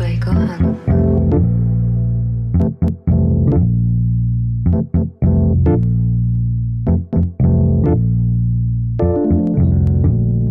by gone.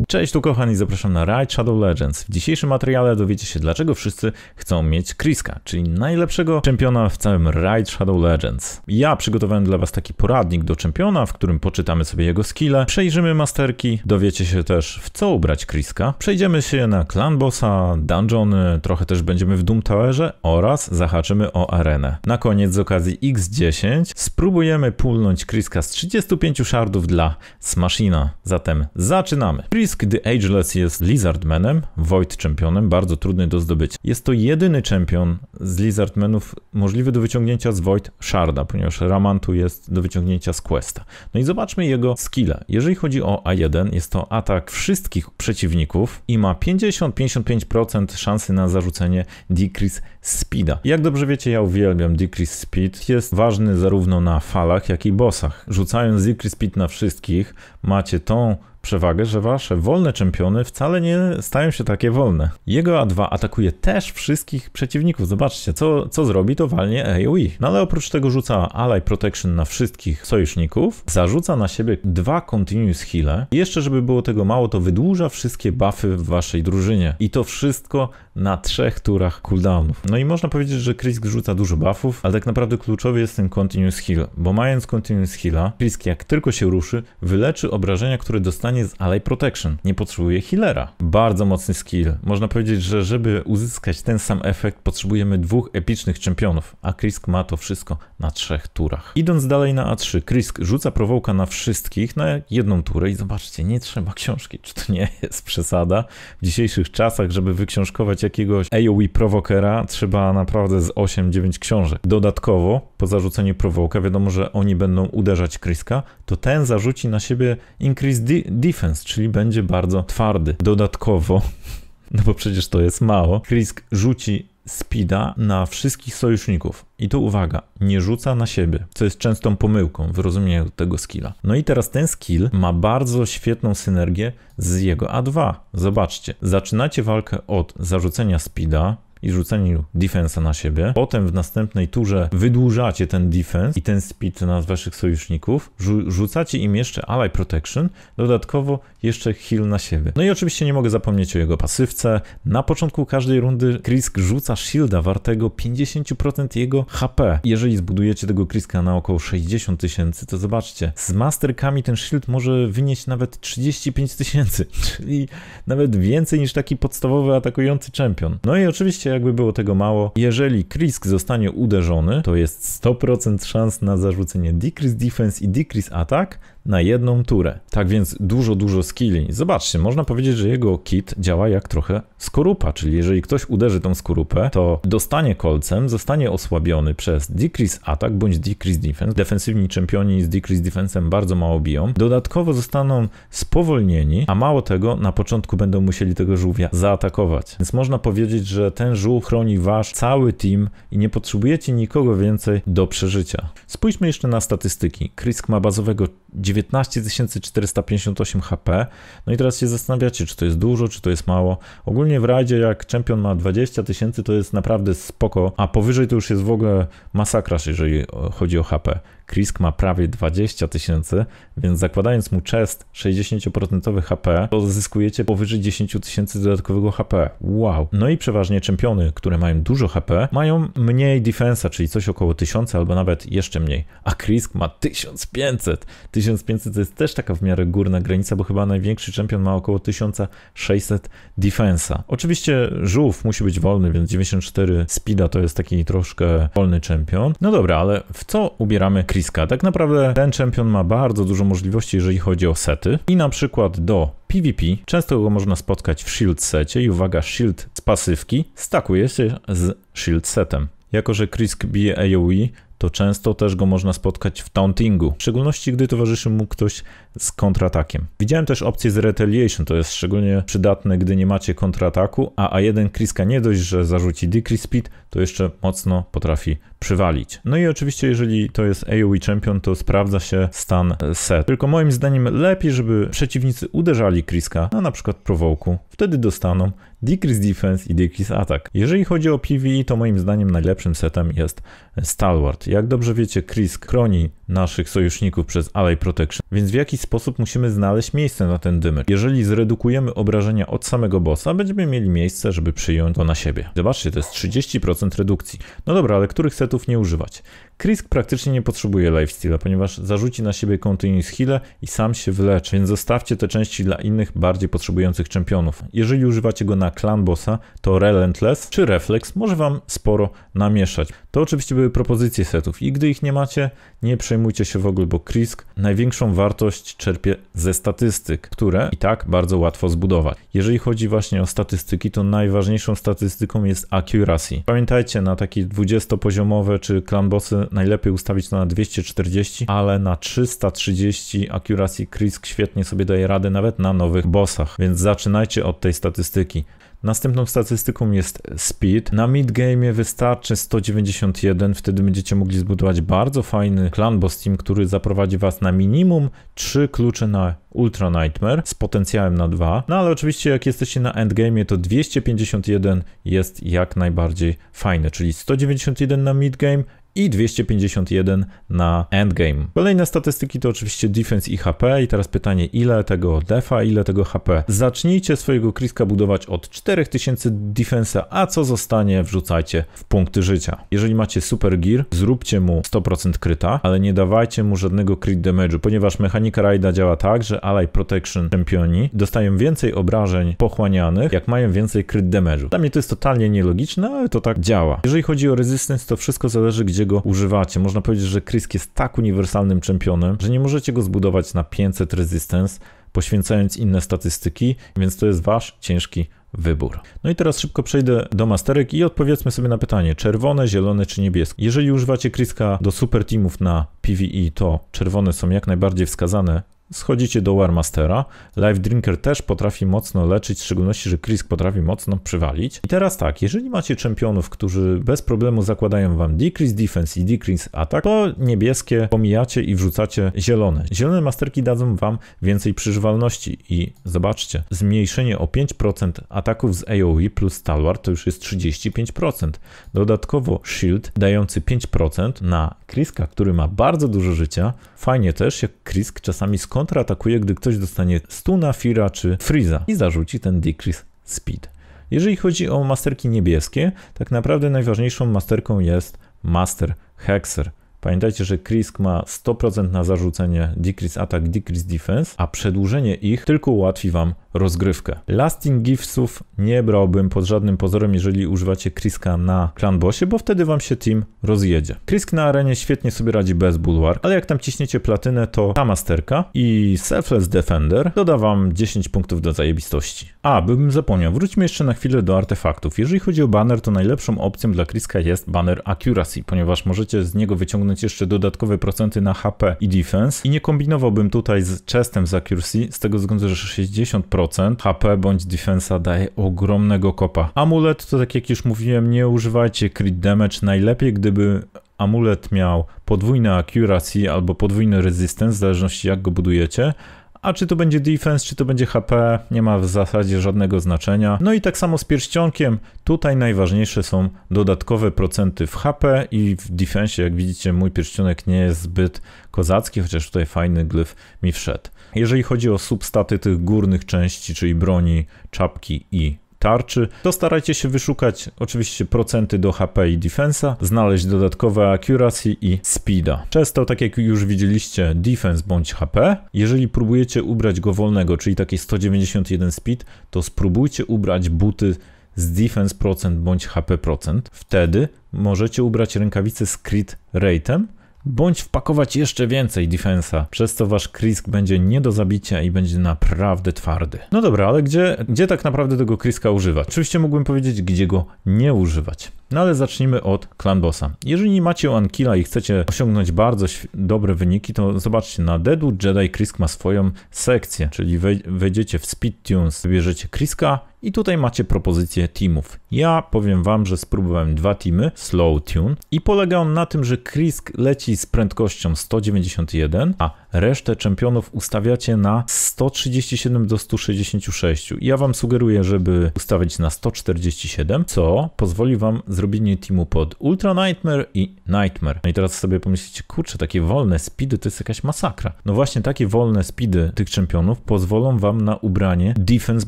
Cześć, tu kochani, zapraszam na Ride Shadow Legends. W dzisiejszym materiale dowiecie się, dlaczego wszyscy chcą mieć Kriska, czyli najlepszego czempiona w całym Ride Shadow Legends. Ja przygotowałem dla was taki poradnik do czempiona, w którym poczytamy sobie jego skille, przejrzymy masterki, dowiecie się też, w co ubrać Kriska, przejdziemy się na clan bossa, dungeony, trochę też będziemy w Doom Towerze oraz zahaczymy o arenę. Na koniec z okazji X10 spróbujemy pulnąć Kriska z 35 shardów dla Smashina. Zatem zaczynamy. Chris gdy Ageless jest Lizardmanem, Void Championem, bardzo trudny do zdobycia. Jest to jedyny czempion z Lizardmanów możliwy do wyciągnięcia z Void Sharda, ponieważ Ramantu jest do wyciągnięcia z Questa. No i zobaczmy jego skill. Jeżeli chodzi o A1, jest to atak wszystkich przeciwników i ma 50-55% szansy na zarzucenie Decrease Speeda. Jak dobrze wiecie, ja uwielbiam Decrease Speed. Jest ważny zarówno na falach, jak i bossach. Rzucając Decrease Speed na wszystkich, macie tą przewagę, że wasze wolne czempiony wcale nie stają się takie wolne. Jego A2 atakuje też wszystkich przeciwników. Zobaczcie, co, co zrobi, to walnie AoE. No ale oprócz tego rzuca Ally Protection na wszystkich sojuszników, zarzuca na siebie dwa Continuous Heale. I jeszcze, żeby było tego mało, to wydłuża wszystkie buffy w waszej drużynie. I to wszystko na trzech turach cooldownów. No i można powiedzieć, że Krisk rzuca dużo buffów, ale tak naprawdę kluczowy jest ten Continuous Heal, bo mając Continuous Heala, Krisk jak tylko się ruszy, wyleczy obrażenia, które dostanie korzystanie z Ally Protection. Nie potrzebuje healera. Bardzo mocny skill. Można powiedzieć, że żeby uzyskać ten sam efekt, potrzebujemy dwóch epicznych czempionów, a Krisk ma to wszystko na trzech turach. Idąc dalej na A3, Krisk rzuca prowołka na wszystkich na jedną turę i zobaczcie, nie trzeba książki. Czy to nie jest przesada? W dzisiejszych czasach, żeby wyksiążkować jakiegoś AoE prowokera, trzeba naprawdę z 8-9 książek. Dodatkowo po zarzuceniu prowołka, wiadomo, że oni będą uderzać Kriska, to ten zarzuci na siebie increase de defense, czyli będzie bardzo twardy. Dodatkowo, no bo przecież to jest mało, Krisk rzuci Spida na wszystkich sojuszników. I tu uwaga, nie rzuca na siebie, co jest częstą pomyłką w rozumieniu tego skilla. No i teraz ten skill ma bardzo świetną synergię z jego A2. Zobaczcie, zaczynacie walkę od zarzucenia Spida, i rzuceniu defensa na siebie. Potem w następnej turze wydłużacie ten defense i ten speed na waszych sojuszników. Rzu rzucacie im jeszcze ally protection, dodatkowo jeszcze heal na siebie. No i oczywiście nie mogę zapomnieć o jego pasywce. Na początku każdej rundy Krisk rzuca shielda wartego 50% jego HP. Jeżeli zbudujecie tego Kriska na około 60 tysięcy, to zobaczcie, z masterkami ten shield może wynieść nawet 35 tysięcy, czyli nawet więcej niż taki podstawowy atakujący champion. No i oczywiście jakby było tego mało. Jeżeli Krisk zostanie uderzony, to jest 100% szans na zarzucenie decrease defense i decrease attack, na jedną turę. Tak więc dużo, dużo skilli. Zobaczcie, można powiedzieć, że jego kit działa jak trochę skorupa, czyli jeżeli ktoś uderzy tą skorupę, to dostanie kolcem, zostanie osłabiony przez decrease attack bądź decrease defense. Defensywni czempioni z decrease defensem bardzo mało biją. Dodatkowo zostaną spowolnieni, a mało tego, na początku będą musieli tego żółwia zaatakować. Więc można powiedzieć, że ten żółw chroni wasz cały team i nie potrzebujecie nikogo więcej do przeżycia. Spójrzmy jeszcze na statystyki. Krisk ma bazowego 9 19 458 HP. No i teraz się zastanawiacie, czy to jest dużo, czy to jest mało. Ogólnie w rajdzie jak czempion ma 20 tysięcy, to jest naprawdę spoko, a powyżej to już jest w ogóle masakra, jeżeli chodzi o HP. Krisk ma prawie 20 tysięcy, więc zakładając mu chest 60% HP, to zyskujecie powyżej 10 tysięcy dodatkowego HP. Wow. No i przeważnie czempiony, które mają dużo HP, mają mniej defensa, czyli coś około 1000 albo nawet jeszcze mniej. A Krisk ma 1500. 1500 to jest też taka w miarę górna granica, bo chyba największy czempion ma około 1600 defensa. Oczywiście żółw musi być wolny, więc 94 speeda to jest taki troszkę wolny czempion. No dobra, ale w co ubieramy Krisk? Tak naprawdę ten champion ma bardzo dużo możliwości, jeżeli chodzi o sety i na przykład do PvP. Często go można spotkać w shield secie i uwaga, shield z pasywki stakuje się z shield setem. Jako, że Krisk bije AoE, to często też go można spotkać w tauntingu, w szczególności gdy towarzyszy mu ktoś z kontratakiem. Widziałem też opcję z Retaliation, to jest szczególnie przydatne, gdy nie macie kontrataku, a A1 Kriska nie dość, że zarzuci Decrease Speed, to jeszcze mocno potrafi przywalić. No i oczywiście, jeżeli to jest AoE Champion, to sprawdza się stan set. Tylko moim zdaniem lepiej, żeby przeciwnicy uderzali Kriska a na przykład prowoku, wtedy dostaną Decrease Defense i Decrease Attack. Jeżeli chodzi o PvE, to moim zdaniem najlepszym setem jest Stalwart. Jak dobrze wiecie, Krisk chroni naszych sojuszników przez Ally Protection, więc w jakiś sposób musimy znaleźć miejsce na ten dymycz. Jeżeli zredukujemy obrażenia od samego bossa, będziemy mieli miejsce, żeby przyjąć go na siebie. Zobaczcie, to jest 30% redukcji. No dobra, ale których setów nie używać? Krisk praktycznie nie potrzebuje lifesteala, ponieważ zarzuci na siebie continuous heal i sam się wyleczy, więc zostawcie te części dla innych, bardziej potrzebujących czempionów. Jeżeli używacie go na clan bossa, to Relentless czy Reflex może wam sporo namieszać. To oczywiście były propozycje setów i gdy ich nie macie, nie przejmujcie się w ogóle, bo Krisk największą wartość czerpie ze statystyk, które i tak bardzo łatwo zbudować. Jeżeli chodzi właśnie o statystyki, to najważniejszą statystyką jest accuracy. Pamiętajcie, na takie 20-poziomowe czy clan bossy najlepiej ustawić to na 240, ale na 330 accuracy Krisk świetnie sobie daje radę nawet na nowych bossach, więc zaczynajcie od tej statystyki. Następną statystyką jest speed. Na mid-game wystarczy 191, wtedy będziecie mogli zbudować bardzo fajny clan boss team, który zaprowadzi was na minimum 3 klucze na Ultra Nightmare z potencjałem na 2. No ale oczywiście jak jesteście na endgame to 251 jest jak najbardziej fajne, czyli 191 na mid-game, i 251 na endgame. Kolejne statystyki to oczywiście defense i HP i teraz pytanie ile tego defa, ile tego HP. Zacznijcie swojego Kriska budować od 4000 defensa, a co zostanie wrzucajcie w punkty życia. Jeżeli macie super gear, zróbcie mu 100% kryta, ale nie dawajcie mu żadnego crit damage'u, ponieważ mechanika raida działa tak, że ally protection championi dostają więcej obrażeń pochłanianych, jak mają więcej crit damage'u. Dla mnie to jest totalnie nielogiczne, ale to tak działa. Jeżeli chodzi o resistance, to wszystko zależy gdzie używacie. Można powiedzieć, że Krysk jest tak uniwersalnym czempionem, że nie możecie go zbudować na 500 resistance, poświęcając inne statystyki, więc to jest wasz ciężki wybór. No i teraz szybko przejdę do masterek i odpowiedzmy sobie na pytanie, czerwone, zielone czy niebieskie. Jeżeli używacie Kriska do super teamów na PvE, to czerwone są jak najbardziej wskazane schodzicie do Warmastera. Live Drinker też potrafi mocno leczyć, w szczególności, że Krisk potrafi mocno przywalić. I teraz tak, jeżeli macie czempionów, którzy bez problemu zakładają wam Decrease Defense i Decrease Attack, to niebieskie pomijacie i wrzucacie zielone. Zielone masterki dadzą wam więcej przeżywalności i zobaczcie, zmniejszenie o 5% ataków z AoE plus Stalwart to już jest 35%. Dodatkowo Shield dający 5% na Kriska, który ma bardzo dużo życia. Fajnie też, jak Krisk czasami skończy kontratakuje, gdy ktoś dostanie stuna, fira czy freeza i zarzuci ten decrease speed. Jeżeli chodzi o masterki niebieskie, tak naprawdę najważniejszą masterką jest master hexer. Pamiętajcie, że Krisk ma 100% na zarzucenie Decrease Attack, Decrease Defense, a przedłużenie ich tylko ułatwi Wam rozgrywkę. Lasting Giftsów nie brałbym pod żadnym pozorem, jeżeli używacie Kriska na Clan Bossie, bo wtedy Wam się team rozjedzie. Krisk na arenie świetnie sobie radzi bez Bulwark, ale jak tam ciśniecie platynę, to ta masterka i Selfless Defender doda Wam 10 punktów do zajebistości. A, bym zapomniał, wróćmy jeszcze na chwilę do artefaktów. Jeżeli chodzi o banner, to najlepszą opcją dla Kriska jest banner Accuracy, ponieważ możecie z niego wyciągnąć ściągnąć jeszcze dodatkowe procenty na HP i defense i nie kombinowałbym tutaj z chestem z accuracy z tego względu, że 60% HP bądź defensa daje ogromnego kopa. Amulet to tak jak już mówiłem, nie używajcie crit damage, najlepiej gdyby amulet miał podwójne accuracy albo podwójny resistance, w zależności jak go budujecie, a czy to będzie defense, czy to będzie HP, nie ma w zasadzie żadnego znaczenia. No i tak samo z pierścionkiem, tutaj najważniejsze są dodatkowe procenty w HP i w defenseie. jak widzicie mój pierścionek nie jest zbyt kozacki, chociaż tutaj fajny glyf mi wszedł. Jeżeli chodzi o substaty tych górnych części, czyli broni, czapki i tarczy, to starajcie się wyszukać oczywiście procenty do HP i defensa, znaleźć dodatkowe accuracy i speeda. Często, tak jak już widzieliście, defense bądź HP. Jeżeli próbujecie ubrać go wolnego, czyli taki 191 speed, to spróbujcie ubrać buty z defense procent bądź HP procent. Wtedy możecie ubrać rękawice z crit rate'em bądź wpakować jeszcze więcej defensa, przez co wasz Krisk będzie nie do zabicia i będzie naprawdę twardy. No dobra, ale gdzie, gdzie tak naprawdę tego Kriska używać? Oczywiście mógłbym powiedzieć, gdzie go nie używać. No ale zacznijmy od Clan Bossa. Jeżeli macie Ankila i chcecie osiągnąć bardzo dobre wyniki, to zobaczcie, na Deadu Jedi Krisk ma swoją sekcję, czyli wejdziecie w Speed Tunes, wybierzecie Kriska i tutaj macie propozycję teamów. Ja powiem wam, że spróbowałem dwa teamy, Slow Tune i polega on na tym, że Krisk leci z prędkością 191, a resztę czempionów ustawiacie na 137 do 166. ja wam sugeruję, żeby ustawić na 147, co pozwoli wam zrobienie teamu pod Ultra Nightmare i Nightmare. No i teraz sobie pomyślicie, kurczę, takie wolne speedy to jest jakaś masakra. No właśnie takie wolne speedy tych czempionów pozwolą wam na ubranie defense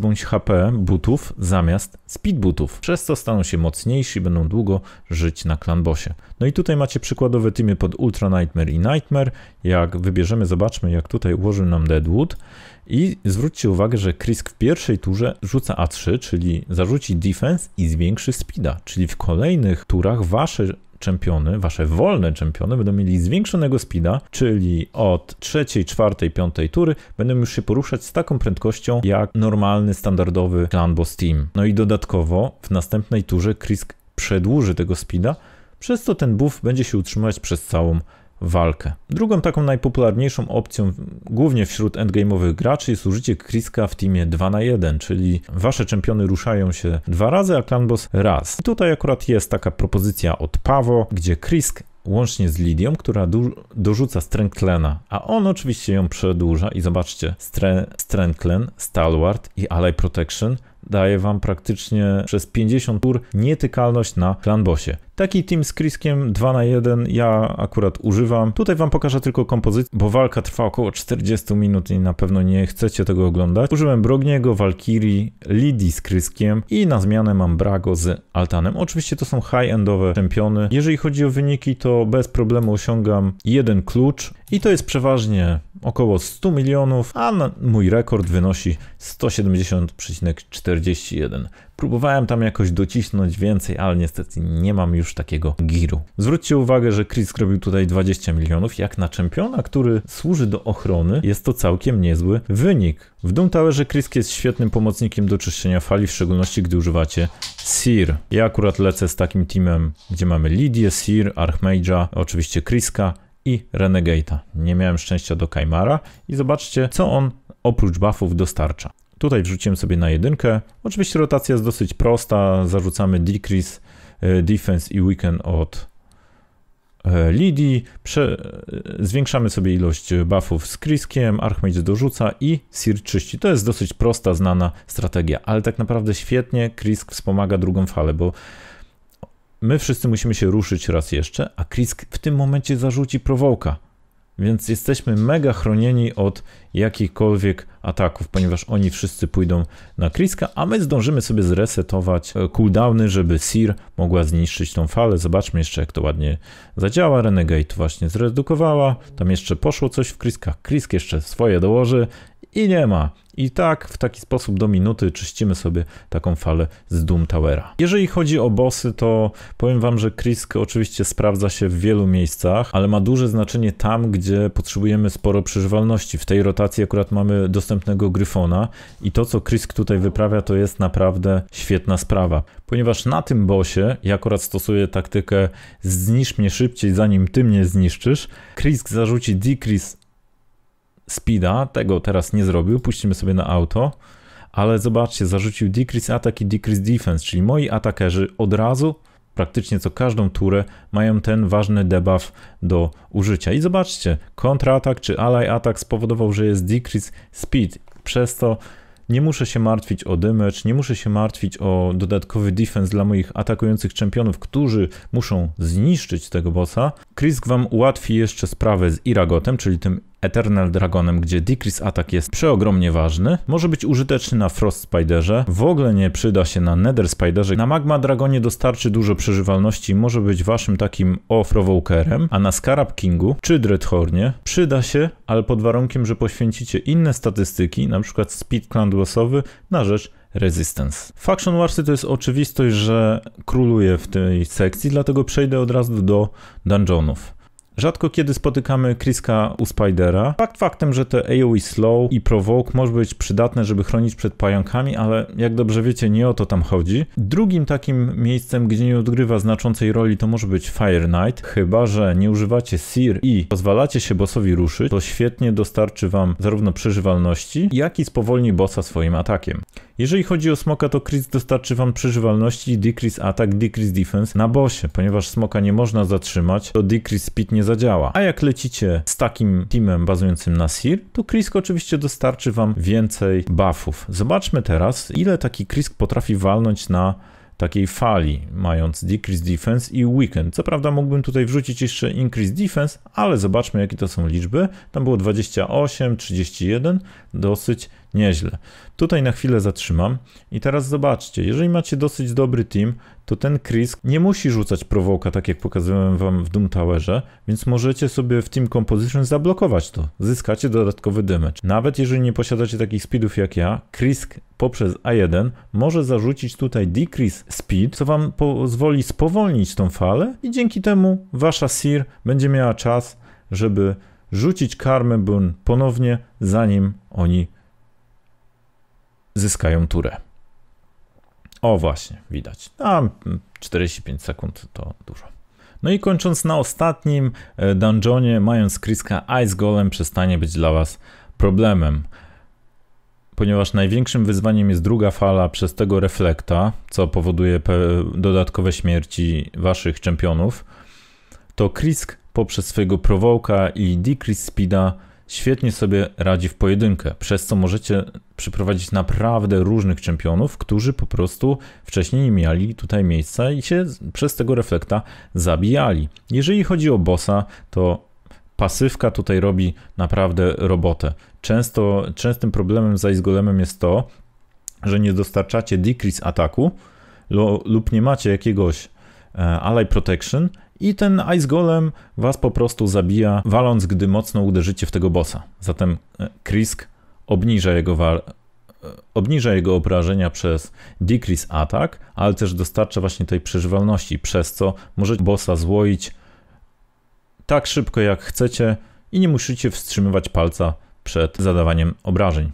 bądź HP butów zamiast speed butów, przez to staną się mocniejsi i będą długo żyć na klanbosie. No i tutaj macie przykładowe teamy pod Ultra Nightmare i Nightmare. Jak wybierzemy zobaczmy, jak tutaj ułożył nam Deadwood. I zwróćcie uwagę, że Krisk w pierwszej turze rzuca A3, czyli zarzuci defense i zwiększy speeda, czyli w kolejnych turach wasze czempiony, wasze wolne czempiony będą mieli zwiększonego speeda, czyli od trzeciej, czwartej, piątej tury będą już się poruszać z taką prędkością jak normalny, standardowy Clan Boss Team. No i dodatkowo w następnej turze Krisk przedłuży tego speeda, przez co ten buff będzie się utrzymywać przez całą walkę. Drugą taką najpopularniejszą opcją, głównie wśród endgame'owych graczy, jest użycie Kriska w teamie 2 na 1, czyli wasze czempiony ruszają się dwa razy, a Clan Boss raz. I tutaj akurat jest taka propozycja od Pawo, gdzie Krisk łącznie z Lidią, która dorzuca Strengthlena, a on oczywiście ją przedłuża i zobaczcie, Strengthlen, Stalwart i Ally Protection daje wam praktycznie przez 50 tur nietykalność na klanbosie. Taki team z Kriskiem 2 na 1 ja akurat używam. Tutaj wam pokażę tylko kompozycję, bo walka trwa około 40 minut i na pewno nie chcecie tego oglądać. Użyłem Brogniego, Valkyrie, Lidii z Kriskiem i na zmianę mam Brago z Altanem. Oczywiście to są high-endowe czempiony. Jeżeli chodzi o wyniki, to bez problemu osiągam jeden klucz. I to jest przeważnie około 100 milionów, a mój rekord wynosi 170,41. Próbowałem tam jakoś docisnąć więcej, ale niestety nie mam już takiego giru. Zwróćcie uwagę, że Chris zrobił tutaj 20 milionów. Jak na czempiona, który służy do ochrony, jest to całkiem niezły wynik. W Doom Towerze Krisk jest świetnym pomocnikiem do czyszczenia fali, w szczególności gdy używacie Seer. Ja akurat lecę z takim teamem, gdzie mamy Lidię, Seer, Archmage'a, oczywiście Kriska i renegade'a. Nie miałem szczęścia do Kaimara i zobaczcie, co on oprócz buffów dostarcza. Tutaj wrzuciłem sobie na jedynkę. Oczywiście rotacja jest dosyć prosta. Zarzucamy Decrease, e, Defense i Weekend od e, Lidii. Prze e, zwiększamy sobie ilość buffów z Kriskiem, Archmage dorzuca i Sir czyści. To jest dosyć prosta, znana strategia, ale tak naprawdę świetnie Krisk wspomaga drugą falę, bo my wszyscy musimy się ruszyć raz jeszcze, a Chris w tym momencie zarzuci prowoka. Więc jesteśmy mega chronieni od jakichkolwiek ataków, ponieważ oni wszyscy pójdą na Kriska, a my zdążymy sobie zresetować e, cooldowny, żeby Sir mogła zniszczyć tą falę. Zobaczmy jeszcze, jak to ładnie zadziała. Renegade właśnie zredukowała, tam jeszcze poszło coś w Kriska, Krisk jeszcze swoje dołoży i nie ma. I tak w taki sposób do minuty czyścimy sobie taką falę z Doom Towera. Jeżeli chodzi o bossy, to powiem wam, że Krisk oczywiście sprawdza się w wielu miejscach, ale ma duże znaczenie tam, gdzie potrzebujemy sporo przeżywalności. W tej rotacji akurat mamy dostępnego Gryfona i to, co Krisk tutaj wyprawia, to jest naprawdę świetna sprawa. Ponieważ na tym bossie, ja akurat stosuję taktykę zniszcz mnie szybciej, zanim ty mnie zniszczysz, Krisk zarzuci decrease speeda, tego teraz nie zrobił, puścimy sobie na auto, ale zobaczcie, zarzucił decrease attack i decrease defense, czyli moi atakerzy od razu praktycznie co każdą turę mają ten ważny debuff do użycia. I zobaczcie, kontratak czy ally attack spowodował, że jest decrease speed, przez to nie muszę się martwić o damage, nie muszę się martwić o dodatkowy defense dla moich atakujących czempionów, którzy muszą zniszczyć tego bossa. Krisk wam ułatwi jeszcze sprawę z Iragotem, czyli tym Eternal Dragonem, gdzie Decrease Attack jest przeogromnie ważny. Może być użyteczny na Frost Spiderze, w ogóle nie przyda się na Nether Spiderze. Na Magma Dragonie dostarczy dużo przeżywalności, może być waszym takim off-rowokerem, a na Scarab Kingu czy Dreadhornie przyda się, ale pod warunkiem, że poświęcicie inne statystyki, np. Speed losowy na rzecz Resistance. Faction Warsy to jest oczywistość, że króluje w tej sekcji, dlatego przejdę od razu do dungeonów. Rzadko kiedy spotykamy Kriska u Spidera. Fakt faktem, że te AoE Slow i Provoke może być przydatne, żeby chronić przed pająkami, ale jak dobrze wiecie, nie o to tam chodzi. Drugim takim miejscem, gdzie nie odgrywa znaczącej roli, to może być Fire Knight. Chyba, że nie używacie Seer i pozwalacie się bossowi ruszyć, to świetnie dostarczy wam zarówno przeżywalności, jak i spowolni bossa swoim atakiem. Jeżeli chodzi o smoka, to Chris dostarczy wam przeżywalności, decrease attack, decrease defense na bosie, ponieważ smoka nie można zatrzymać, to decrease speed nie zadziała. A jak lecicie z takim teamem bazującym na Sir, to Krisk oczywiście dostarczy wam więcej buffów. Zobaczmy teraz, ile taki Krisk potrafi walnąć na takiej fali, mając Decrease Defense i Weekend. Co prawda mógłbym tutaj wrzucić jeszcze Increase Defense, ale zobaczmy jakie to są liczby. Tam było 28, 31, dosyć Nieźle. Tutaj na chwilę zatrzymam i teraz zobaczcie, jeżeli macie dosyć dobry team, to ten Krisk nie musi rzucać prowoka, tak jak pokazywałem wam w Doom Towerze, więc możecie sobie w Team Composition zablokować to. Zyskacie dodatkowy damage. Nawet jeżeli nie posiadacie takich speedów jak ja, Krisk poprzez A1 może zarzucić tutaj Decrease Speed, co wam pozwoli spowolnić tą falę i dzięki temu wasza Sir będzie miała czas, żeby rzucić karmę Boon ponownie, zanim oni zyskają turę. O właśnie, widać. A 45 sekund to dużo. No i kończąc na ostatnim e, dungeonie, mając Kriska Ice Golem przestanie być dla was problemem. Ponieważ największym wyzwaniem jest druga fala przez tego reflekta, co powoduje dodatkowe śmierci waszych czempionów, to Krisk poprzez swojego prowołka i decrease speeda świetnie sobie radzi w pojedynkę, przez co możecie przyprowadzić naprawdę różnych czempionów, którzy po prostu wcześniej nie mieli tutaj miejsca i się przez tego reflekta zabijali. Jeżeli chodzi o bossa, to pasywka tutaj robi naprawdę robotę. Często, częstym problemem z Ice Golemem jest to, że nie dostarczacie decrease ataku lo, lub nie macie jakiegoś e, ally protection i ten Ice Golem was po prostu zabija, waląc, gdy mocno uderzycie w tego bossa. Zatem e, Krisk obniża jego war e, obniża jego obrażenia przez decrease attack, ale też dostarcza właśnie tej przeżywalności, przez co możecie bossa złoić tak szybko jak chcecie i nie musicie wstrzymywać palca przed zadawaniem obrażeń.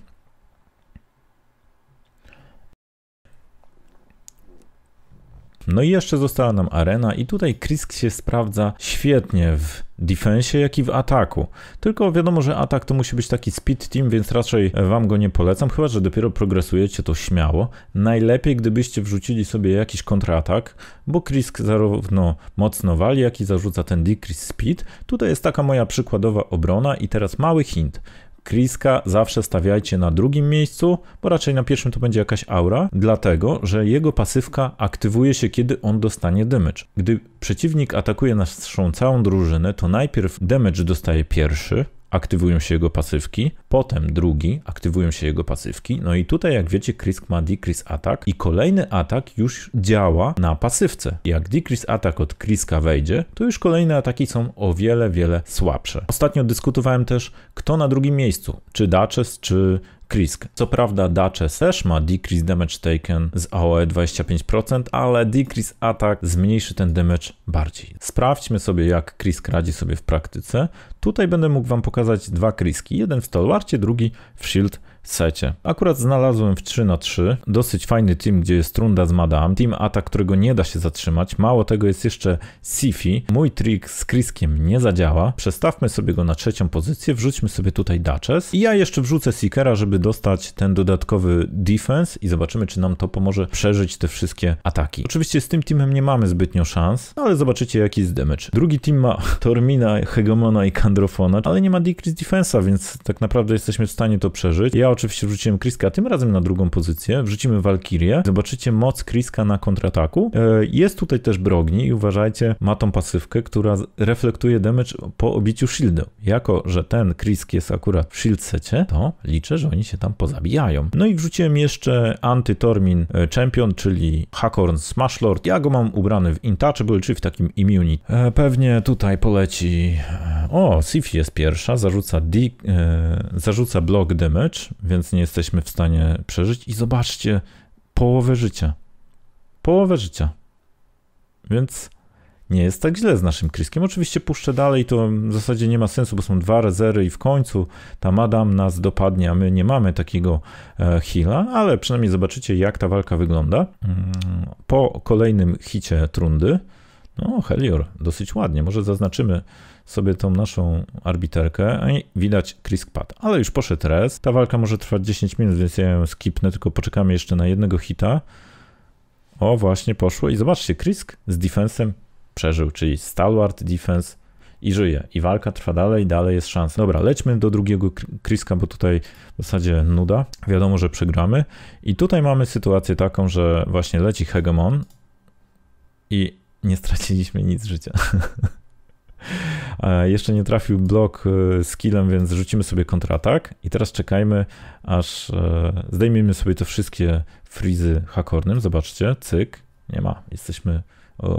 No i jeszcze została nam arena i tutaj Krisk się sprawdza świetnie w defensie, jak i w ataku. Tylko wiadomo, że atak to musi być taki speed team, więc raczej wam go nie polecam, chyba że dopiero progresujecie to śmiało. Najlepiej gdybyście wrzucili sobie jakiś kontratak, bo Krisk zarówno mocno wali, jak i zarzuca ten decrease speed. Tutaj jest taka moja przykładowa obrona i teraz mały hint. Kriska zawsze stawiajcie na drugim miejscu, bo raczej na pierwszym to będzie jakaś aura, dlatego że jego pasywka aktywuje się, kiedy on dostanie damage. Gdy przeciwnik atakuje naszą całą drużynę, to najpierw damage dostaje pierwszy, aktywują się jego pasywki, potem drugi, aktywują się jego pasywki, no i tutaj jak wiecie Krisk ma Decrease Attack i kolejny atak już działa na pasywce. Jak Decrease Attack od Kriska wejdzie, to już kolejne ataki są o wiele, wiele słabsze. Ostatnio dyskutowałem też, kto na drugim miejscu, czy Duchess, czy Krisk. Co prawda Dacze też ma decrease damage taken z AOE 25%, ale decrease attack zmniejszy ten damage bardziej. Sprawdźmy sobie jak Krisk radzi sobie w praktyce. Tutaj będę mógł wam pokazać dwa Kriski. Jeden w Stalwarcie, drugi w Shield secie. Akurat znalazłem w 3 na 3 dosyć fajny team, gdzie jest runda z Madame, team Ata, którego nie da się zatrzymać. Mało tego jest jeszcze Sifi. Mój trik z Kriskiem nie zadziała. Przestawmy sobie go na trzecią pozycję, wrzućmy sobie tutaj Duchess i ja jeszcze wrzucę Seekera, żeby dostać ten dodatkowy defense i zobaczymy, czy nam to pomoże przeżyć te wszystkie ataki. Oczywiście z tym teamem nie mamy zbytnio szans, no ale zobaczycie jaki jest damage. Drugi team ma Tormina, Hegemona i Kandrofona, ale nie ma decrease defensa, więc tak naprawdę jesteśmy w stanie to przeżyć. Ja oczywiście wrzuciłem Kriska tym razem na drugą pozycję, wrzucimy Walkirię, zobaczycie moc Kriska na kontrataku. E, jest tutaj też Brogni i uważajcie, ma tą pasywkę, która reflektuje damage po obiciu shieldu. Jako, że ten Krisk jest akurat w shield secie, to liczę, że oni się tam pozabijają. No i wrzuciłem jeszcze Anti-Tormin e, Champion, czyli Hakorn Smashlord. Ja go mam ubrany w Intouchable, czyli w takim immunity. E, pewnie tutaj poleci... O, Sif jest pierwsza, zarzuca, di... zarzuca block damage, więc nie jesteśmy w stanie przeżyć. I zobaczcie, połowę życia. Połowę życia. Więc nie jest tak źle z naszym Kriskiem. Oczywiście puszczę dalej, to w zasadzie nie ma sensu, bo są dwa rezery i w końcu ta madam nas dopadnie, a my nie mamy takiego e, hila, ale przynajmniej zobaczycie, jak ta walka wygląda. Mm, po kolejnym hicie trundy, no Helior, dosyć ładnie, może zaznaczymy sobie tą naszą arbiterkę i widać Crisk pad. Ale już poszedł res. Ta walka może trwać 10 minut, więc ja ją skipnę, tylko poczekamy jeszcze na jednego hita. O, właśnie poszło i zobaczcie, Krisk z defensem przeżył, czyli stalwart defense i żyje. I walka trwa dalej, dalej jest szansa. Dobra, lećmy do drugiego Kriska, bo tutaj w zasadzie nuda. Wiadomo, że przegramy. I tutaj mamy sytuację taką, że właśnie leci hegemon i nie straciliśmy nic życia. E, jeszcze nie trafił blok e, z killem, więc rzucimy sobie kontratak i teraz czekajmy, aż e, zdejmiemy sobie te wszystkie frizy hakornym. Zobaczcie, cyk, nie ma, jesteśmy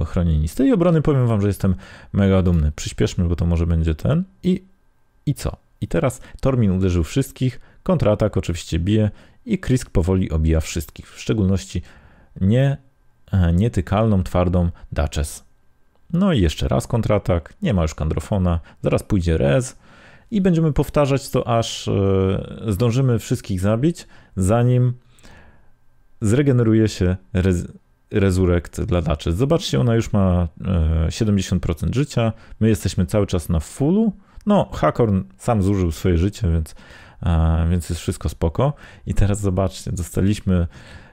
chronieni. Z tej obrony powiem wam, że jestem mega dumny. Przyspieszmy, bo to może będzie ten i, i co? I teraz Tormin uderzył wszystkich, kontratak oczywiście bije i Krisk powoli obija wszystkich, w szczególności nie nietykalną, twardą Duchess. No i jeszcze raz kontratak, nie ma już kandrofona, zaraz pójdzie rez i będziemy powtarzać to, aż e, zdążymy wszystkich zabić, zanim zregeneruje się rez Resurrect dla Duchess. Zobaczcie, ona już ma 70% e, życia, my jesteśmy cały czas na fullu, no, Hakorn sam zużył swoje życie, więc, więc jest wszystko spoko. I teraz zobaczcie, dostaliśmy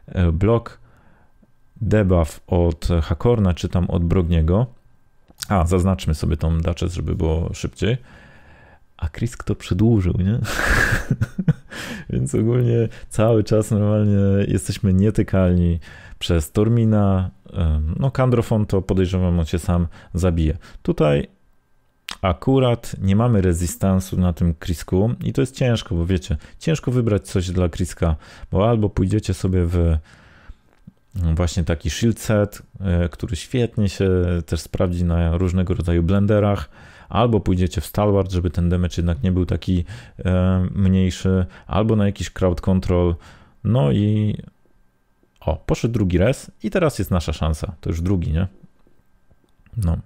e, blok debuff od Hakorna, czy tam od Brogniego. A, zaznaczmy sobie tą Duchess, żeby było szybciej. A Chris to przedłużył, nie? Więc ogólnie cały czas normalnie jesteśmy nietykalni przez Tormina. No, Kandrofon to podejrzewam, on się sam zabije. Tutaj akurat nie mamy rezystansu na tym Chrisku i to jest ciężko, bo wiecie, ciężko wybrać coś dla Chriska, bo albo pójdziecie sobie w właśnie taki shield set, e, który świetnie się też sprawdzi na różnego rodzaju blenderach, albo pójdziecie w stalwart, żeby ten damage jednak nie był taki e, mniejszy, albo na jakiś crowd control, no i o, poszedł drugi res i teraz jest nasza szansa, to już drugi, nie? No.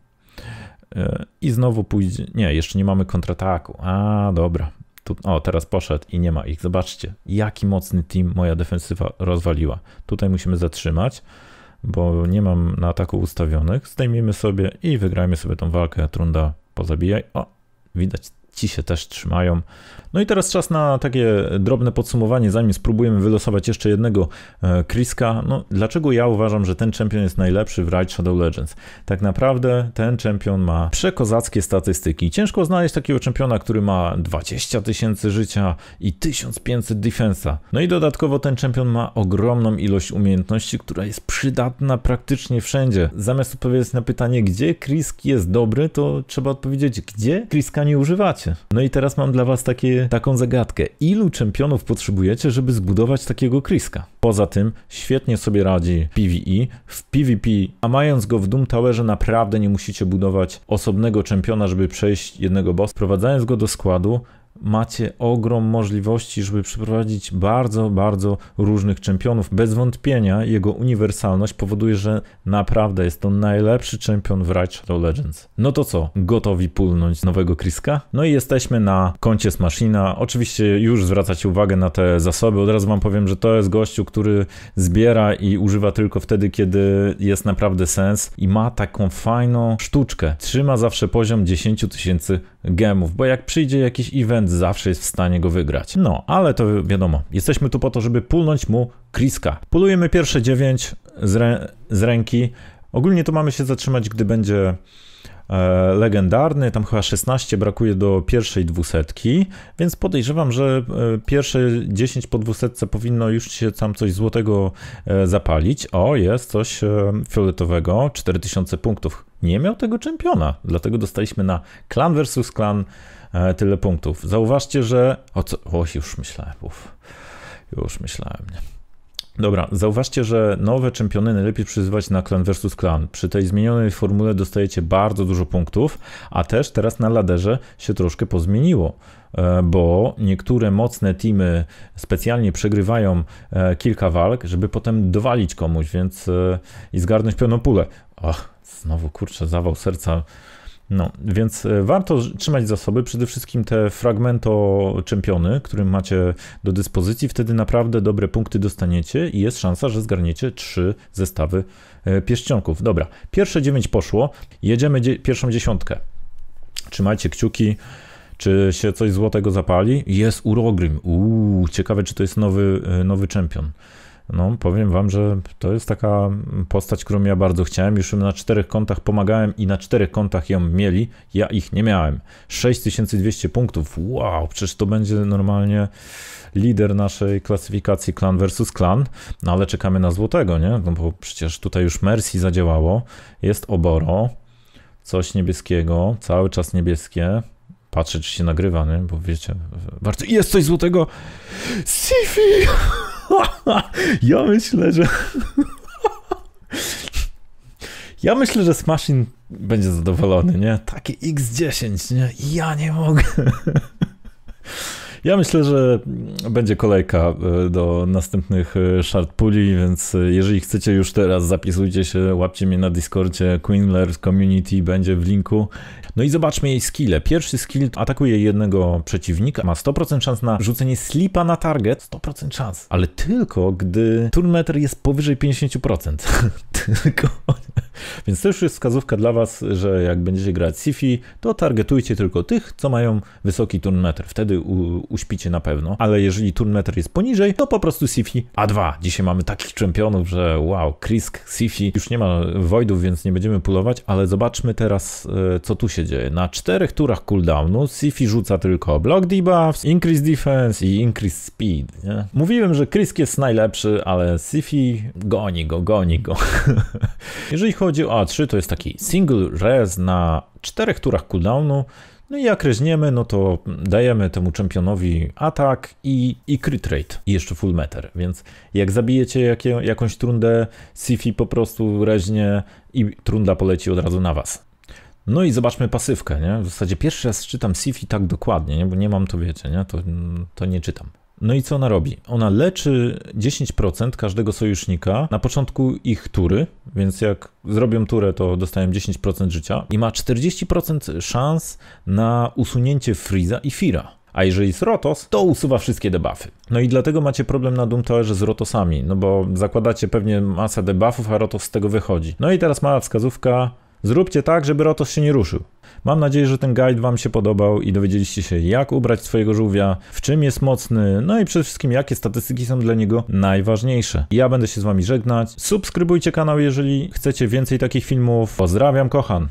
E, I znowu pójdzie, nie, jeszcze nie mamy kontrataku, a dobra, tu, o, teraz poszedł i nie ma ich. Zobaczcie, jaki mocny team moja defensywa rozwaliła. Tutaj musimy zatrzymać, bo nie mam na ataku ustawionych. Zdejmijmy sobie i wygrajmy sobie tą walkę. Trunda pozabijaj. O, widać ci się też trzymają. No i teraz czas na takie drobne podsumowanie, zanim spróbujemy wylosować jeszcze jednego Kriska. E, no, dlaczego ja uważam, że ten czempion jest najlepszy w Ride Shadow Legends? Tak naprawdę ten czempion ma przekozackie statystyki. Ciężko znaleźć takiego czempiona, który ma 20 tysięcy życia i 1500 defensa. No i dodatkowo ten czempion ma ogromną ilość umiejętności, która jest przydatna praktycznie wszędzie. Zamiast odpowiedzieć na pytanie, gdzie Krisk jest dobry, to trzeba odpowiedzieć, gdzie Kriska nie używacie. No i teraz mam dla was takie, taką zagadkę. Ilu czempionów potrzebujecie, żeby zbudować takiego Kriska? Poza tym świetnie sobie radzi PvE. W PvP, a mając go w Doom Towerze naprawdę nie musicie budować osobnego czempiona, żeby przejść jednego boss, Wprowadzając go do składu, macie ogrom możliwości, żeby przeprowadzić bardzo, bardzo różnych czempionów. Bez wątpienia jego uniwersalność powoduje, że naprawdę jest to najlepszy czempion w Raid Shadow Legends. No to co? Gotowi pulnąć nowego Kriska? No i jesteśmy na koncie Smashina. Oczywiście już zwracacie uwagę na te zasoby. Od razu wam powiem, że to jest gościu, który zbiera i używa tylko wtedy, kiedy jest naprawdę sens i ma taką fajną sztuczkę. Trzyma zawsze poziom 10 tysięcy gemów, bo jak przyjdzie jakiś event więc zawsze jest w stanie go wygrać. No, ale to wiadomo, jesteśmy tu po to, żeby pulnąć mu Kriska. Pulujemy pierwsze 9 z, rę z ręki. Ogólnie to mamy się zatrzymać, gdy będzie e, legendarny, tam chyba 16 brakuje do pierwszej dwusetki, więc podejrzewam, że e, pierwsze 10 po dwusetce powinno już się tam coś złotego e, zapalić. O, jest coś e, fioletowego, 4000 punktów. Nie miał tego czempiona, dlatego dostaliśmy na klan versus klan E, tyle punktów. Zauważcie, że. O, co... o już myślałem, uf. już myślałem. Nie? Dobra, zauważcie, że nowe czempiony najlepiej przyzywać na klan versus klan. Przy tej zmienionej formule dostajecie bardzo dużo punktów, a też teraz na laderze się troszkę pozmieniło, e, bo niektóre mocne teamy specjalnie przegrywają e, kilka walk, żeby potem dowalić komuś, więc i zgarnąć pełną pulę. Och, znowu kurczę, zawał serca no, więc e, warto trzymać zasoby, przede wszystkim te fragmento czempiony, którym macie do dyspozycji, wtedy naprawdę dobre punkty dostaniecie i jest szansa, że zgarniecie trzy zestawy e, pierścionków. Dobra, pierwsze dziewięć poszło, jedziemy dzie pierwszą dziesiątkę. Trzymajcie kciuki, czy się coś złotego zapali. Jest Urogrym, uuu, ciekawe czy to jest nowy, e, nowy czempion. No, powiem wam, że to jest taka postać, którą ja bardzo chciałem. Już na czterech kontach pomagałem i na czterech kontach ją mieli. Ja ich nie miałem. 6200 punktów. Wow, przecież to będzie normalnie lider naszej klasyfikacji klan versus klan. No ale czekamy na złotego, nie? No bo przecież tutaj już Mercy zadziałało. Jest Oboro. Coś niebieskiego. Cały czas niebieskie patrzę, czy się nagrywa, nie? Bo wiecie, warto... Jest coś złotego! Sifi! ja myślę, że. ja myślę, że Smashin będzie zadowolony, nie? Takie X10, nie? Ja nie mogę. Ja myślę, że będzie kolejka e, do następnych e, shard puli, więc e, jeżeli chcecie już teraz, zapisujcie się, łapcie mnie na Discordzie, Queenlers Community będzie w linku. No i zobaczmy jej skille. Pierwszy skill atakuje jednego przeciwnika, ma 100% szans na rzucenie slipa na target, 100% szans, ale tylko gdy turnmeter jest powyżej 50%. tylko... Więc to już jest wskazówka dla Was, że jak będziecie grać Sifi, to targetujcie tylko tych, co mają wysoki turn Wtedy u, u uśpicie na pewno, ale jeżeli turnmeter jest poniżej, to po prostu Sifi A2. Dzisiaj mamy takich czempionów, że wow, Krisk, Sifi, już nie ma Voidów, więc nie będziemy pulować, ale zobaczmy teraz, e, co tu się dzieje. Na czterech turach cooldownu Sifi rzuca tylko block debuffs, increase defense i increase speed. Nie? Mówiłem, że Krisk jest najlepszy, ale Sifi goni go, goni go. jeżeli chodzi o A3, to jest taki single res na czterech turach cooldownu no i jak reźniemy, no to dajemy temu czempionowi atak i, i crit rate, i jeszcze full meter, więc jak zabijecie jakie, jakąś trundę, Sifi po prostu reźnie i trunda poleci od razu na was. No i zobaczmy pasywkę, nie? W zasadzie pierwszy raz czytam Sifi tak dokładnie, nie? bo nie mam to, wiecie, nie? To, to nie czytam. No i co ona robi? Ona leczy 10% każdego sojusznika na początku ich tury, więc jak zrobią turę, to dostają 10% życia i ma 40% szans na usunięcie Freeza i Fira. A jeżeli jest Rotos, to usuwa wszystkie debuffy. No i dlatego macie problem na Doom Towerze z Rotosami, no bo zakładacie pewnie masę debuffów, a Rotos z tego wychodzi. No i teraz mała wskazówka, Zróbcie tak, żeby Rotos się nie ruszył. Mam nadzieję, że ten guide Wam się podobał i dowiedzieliście się, jak ubrać swojego żółwia, w czym jest mocny, no i przede wszystkim, jakie statystyki są dla niego najważniejsze. Ja będę się z Wami żegnać. Subskrybujcie kanał, jeżeli chcecie więcej takich filmów. Pozdrawiam, kochan!